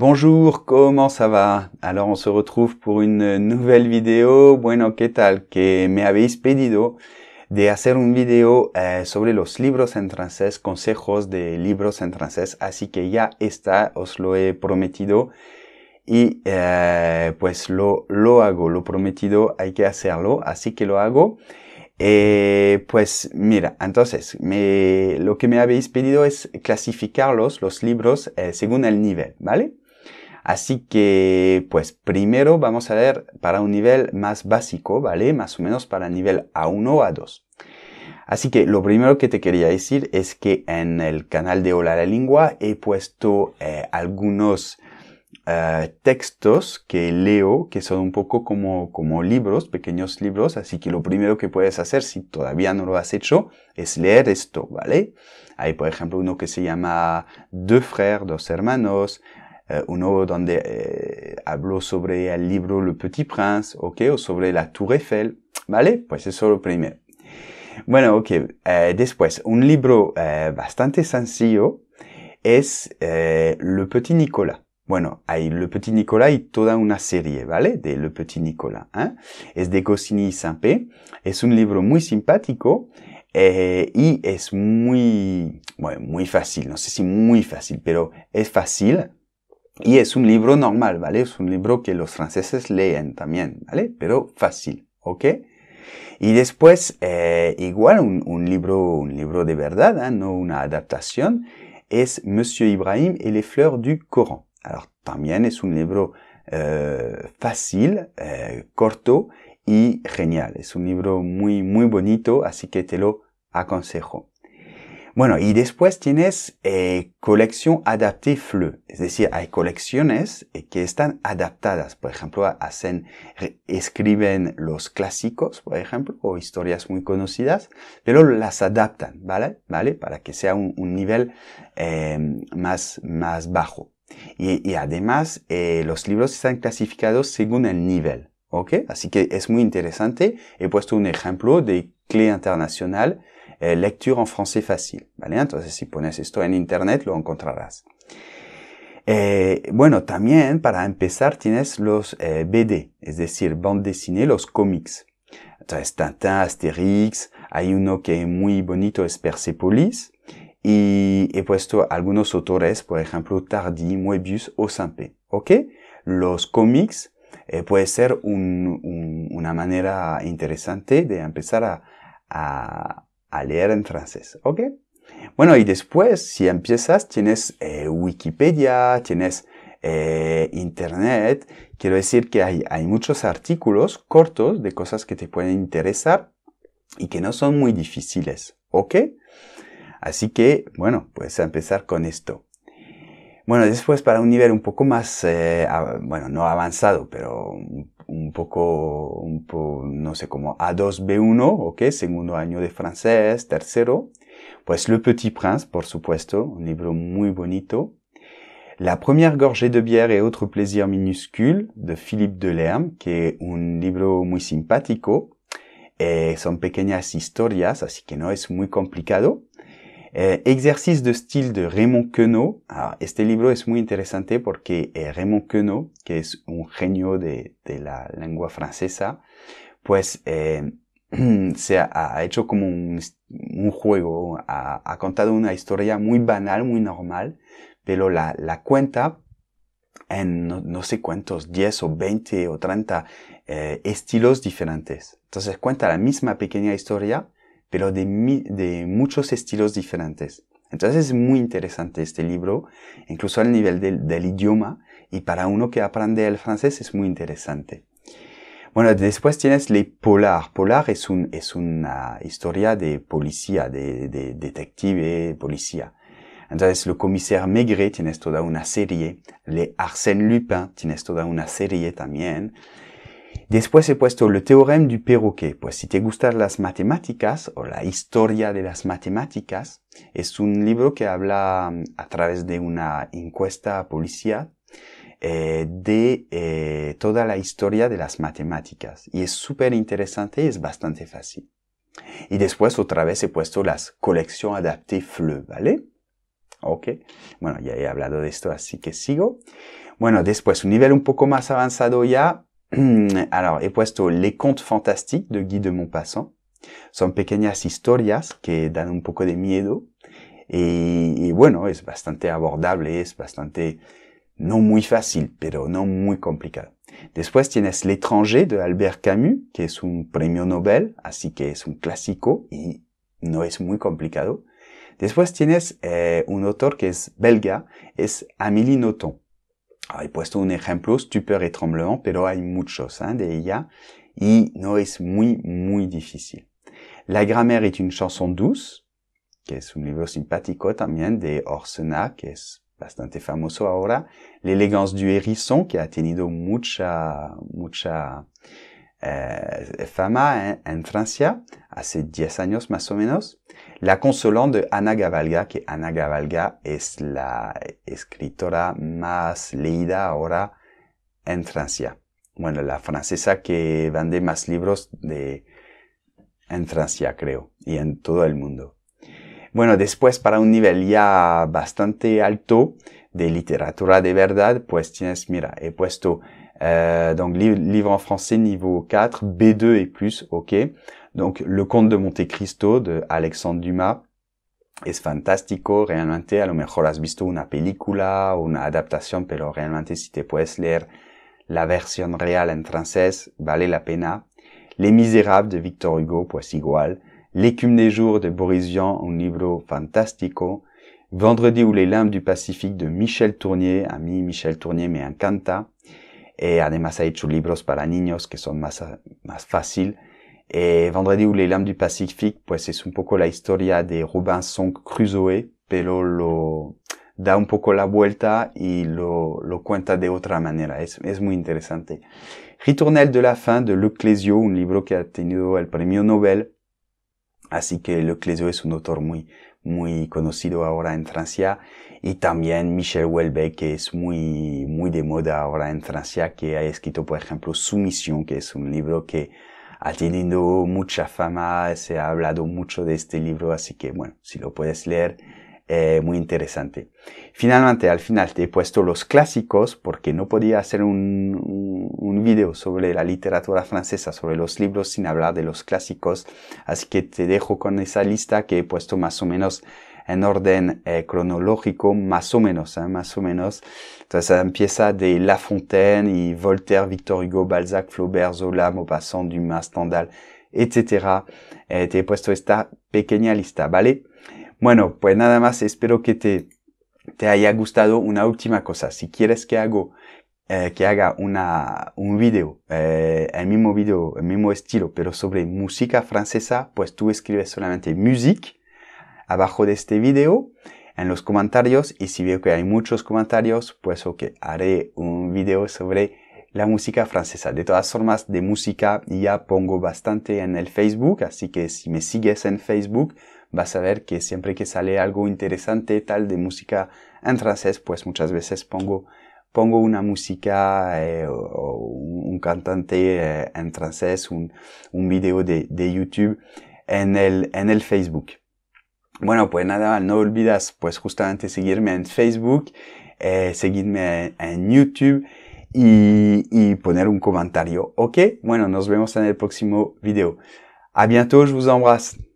Bonjour, comment ça va? Alors on se retrouve pour une nouvelle vidéo. Bueno, ¿qué tal? Que me habéis pedido de hacer un video eh, sobre los libros en francés, consejos de libros en francés. Así que ya está, os lo he prometido. Y eh, pues lo, lo hago, lo prometido hay que hacerlo, así que lo hago. Eh, pues mira, entonces me, lo que me habéis pedido es clasificarlos, los libros, eh, según el nivel, ¿vale? Así que, pues primero vamos a ver para un nivel más básico, ¿vale? Más o menos para nivel A1 o A2. Así que lo primero que te quería decir es que en el canal de Hola la Lengua he puesto eh, algunos eh, textos que leo que son un poco como, como libros, pequeños libros. Así que lo primero que puedes hacer si todavía no lo has hecho es leer esto, ¿vale? Hay por ejemplo uno que se llama Deux frères, dos hermanos. Euh, uno donde euh, habló sobre el libro Le Petit Prince, ¿ok? O sobre la Tour Eiffel, ¿vale? Pues eso es lo primero. Bueno, ok. Eh, después, un libro eh, bastante sencillo es eh, Le Petit Nicolas. Bueno, hay Le Petit Nicolas y toda una serie, ¿vale? De Le Petit Nicolas. ¿eh? Es de Goscinny y Saint-Pé. Es un libro muy simpático y es muy, bueno, muy fácil. No sé si muy fácil, pero es fácil y es un libro normal, ¿vale? Es un libro que los franceses leen también, ¿vale? Pero fácil, ¿ok? Y después, eh, igual un, libro, un libro de verdad, ¿eh? no una adaptación, es Monsieur Ibrahim et les fleurs du Coran. Alors, también es un libro eh, fácil, corto y genial. Es un libro muy, muy bonito, así que te lo aconsejo. Bueno, y después tienes eh, colección adaptée FLE, es decir, hay colecciones eh, que están adaptadas, por ejemplo, hacen, escriben los clásicos, por ejemplo, o historias muy conocidas, pero las adaptan, ¿vale? ¿Vale? Para que sea un, nivel eh, más, más bajo. Y, además, eh, los libros están clasificados según el nivel, ¿ok? Así que es muy interesante. He puesto un ejemplo de clé internacional eh, lectura en francés fácil, ¿vale? Entonces si pones esto en internet lo encontrarás. Eh, bueno, también para empezar tienes los eh, BD, es decir, bande dessinée, los cómics. Entonces Tintin, Asterix, hay uno que es muy bonito, es Persepolis, y he puesto algunos autores, por ejemplo, Tardy, Moebius o Saint-Pé. ¿ok? Los cómics eh, puede ser un, un, una manera interesante de empezar a, a, a leer en francés, ¿ok? Bueno, y después, si empiezas, tienes eh, Wikipedia, tienes eh, Internet. Quiero decir que hay, muchos artículos cortos de cosas que te pueden interesar y que no son muy difíciles, ¿ok? Así que, bueno, puedes empezar con esto. Bueno, después para un nivel un poco más, eh, bueno, no avanzado, pero un poco, un no sé, cómo A2B1, ¿ok? Segundo año de francés, tercero. Pues Le Petit Prince, por supuesto, un libro muy bonito. La première gorgée de bière et autres plaisirs minuscules de Philippe Lerme que es un libro muy simpático. Eh, son pequeñas historias, así que no es muy complicado. Eh, exercice de estilo de Raymond Queneau. Ah, este libro es muy interesante porque eh, Raymond Queneau, que es un genio de, de la lengua francesa, pues eh, se ha, hecho como un, juego, ha, contado una historia muy banal, muy normal, pero la, la cuenta en no, no, sé cuántos, 10 o 20 o 30 eh, estilos diferentes. Entonces cuenta la misma pequeña historia, pero de, de muchos estilos diferentes. Entonces es muy interesante este libro, incluso al nivel del, del idioma, y para uno que aprende el francés es muy interesante. Bueno, después tienes Le Polar. Polar es, un, es una historia de policía, de, de detective, policía. Entonces, Le Commissaire Maigret tienes toda una serie. Le Arsène Lupin tienes toda una serie también. Después he puesto el teorema du perroquet, pues si te gustan las matemáticas o la historia de las matemáticas, es un libro que habla mm, a través de una encuesta policial eh, de eh, toda la historia de las matemáticas. Y es súper interesante y es bastante fácil. Y después otra vez he puesto las colección adaptées FLE, ¿vale? Ok, bueno, ya he hablado de esto, así que sigo. Bueno, después un nivel un poco más avanzado ya, Alors, he puesto Les Contes Fantastiques de Guy de Montpassant. Son pequeñas historias que dan un poco de miedo. Y, bueno, es bastante abordable, es bastante, no muy fácil, pero no muy complicado. Después tienes L'étranger de Albert Camus, que es un premio Nobel, así que es un clásico y no es muy complicado. Después tienes eh, un autor que es belga, es Amélie Nothomb. He puesto un ejemplo súper mais pero hay muchos hein, de ella y no es muy, muy difícil. La Grammaire est une chanson douce, que es un libro simpático también de Orsena, que es bastante famoso ahora. L'élégance du hérisson, que ha tenido mucha, mucha, Eh, fama en, Francia hace 10 años más o menos, la consolante de Ana Gavalga, que Ana Gavalga es la escritora más leída ahora en Francia. Bueno, la francesa que vende más libros de, en Francia, creo, y en todo el mundo. Bueno, después para un nivel ya bastante alto de literatura de verdad, pues tienes, mira, he puesto Euh, donc livre, en français niveau 4, B2 et plus, ok. Donc Le Comte de Monte Cristo de Alexandre Dumas. est fantastico, realmente a lo mejor has visto una película une una adaptación, pero realmente si te puedes leer la version real en francés, vale la pena. Les Misérables de Victor Hugo, pues igual. L'écume des jours de Boris Vian, un libro fantastico. Vendredi ou les limbes du Pacifique de Michel Tournier, ami Michel Tournier, mais un canta. Eh, además ha hecho libros para niños que son más, más fácil. Eh, Vendredi ou les lames du Pacifique, pues es un poco la historia de Robinson Crusoe, pero lo da un poco la vuelta y lo, lo cuenta de otra manera. Es, es muy interesante. Ritournel de la fin de Le Clésio, un libro que ha tenido el premio Nobel. Así que Le Clésio es un autor muy, muy conocido ahora en Francia. Y también Michel Houellebecq, que es muy, muy de moda ahora en Francia, que ha escrito, por ejemplo, Sumisión, que es un libro que ha tenido mucha fama, se ha hablado mucho de este libro, así que bueno, si lo puedes leer, eh, muy interesante. Finalmente, al final te he puesto los clásicos porque no podía hacer un, un, un sobre la literatura francesa, sobre los libros sin hablar de los clásicos, así que te dejo con esa lista que he puesto más o menos en orden eh, cronológico, más o menos, ¿eh? más o menos. Entonces empieza de La Fontaine y Voltaire, Victor Hugo, Balzac, Flaubert, Zola, Maupassant, Dumas, Stendhal, etc. Eh, te he puesto esta pequeña lista, ¿vale? Bueno, pues nada más, espero que te, te haya gustado una última cosa. Si quieres que hago eh, que haga una, un video, eh, el mismo video, el mismo estilo, pero sobre música francesa, pues tú escribes solamente musique abajo de este video en los comentarios y si veo que hay muchos comentarios, pues ok, haré un video sobre la música francesa. De todas formas, de música ya pongo bastante en el Facebook, así que si me sigues en Facebook, vas a ver que siempre que sale algo interesante tal de música en francés, pues muchas veces pongo, pongo una música eh, o, un cantante eh, en francés, un, un video de, de YouTube en en el Facebook. Bueno, pues nada, no olvidas pues justamente seguirme en Facebook, eh, seguirme en YouTube y, y, poner un comentario, ¿ok? Bueno, nos vemos en el próximo video. A bientôt, je vous embrasse.